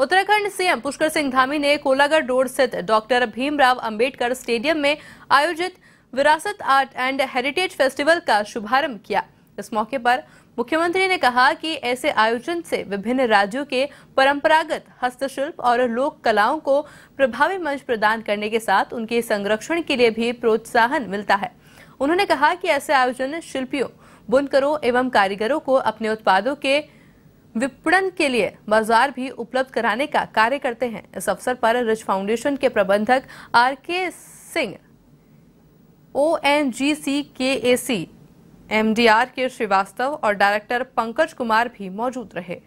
Uttarakhand CM Pushkar Singh Dhami ने Kolagarh road स्थित doctor Bhimrao Ambedkar stadium में आयोजित विरासत आर्ट एंड हेरिटेज फेस्टिवल का शुभारंभ किया इस मौके पर मुख्यमंत्री ने कहा कि ऐसे आयोजन से विभिन्न राज्यों के परंपरागत हस्तशिल्प और लोक कलाओं को प्रभावी मंच प्रदान करने के साथ उनके संरक्षण के लिए भी प्रोत्साहन मिलता है उन्होंने कहा कि ऐसे आयोजन शिल्पियों बुनकरों एवं कारीगरों को अपने उत्पादों के विपणन के लिए बाजार भी उपलब्ध कराने का कार्य करते हैं इस अवसर पर रिच फाउंडेशन के प्रबंधक आर के Singh O N G C के A C M D R K Srivastava और डायरेक्टर पंकज कुमार भी मौजूद रहे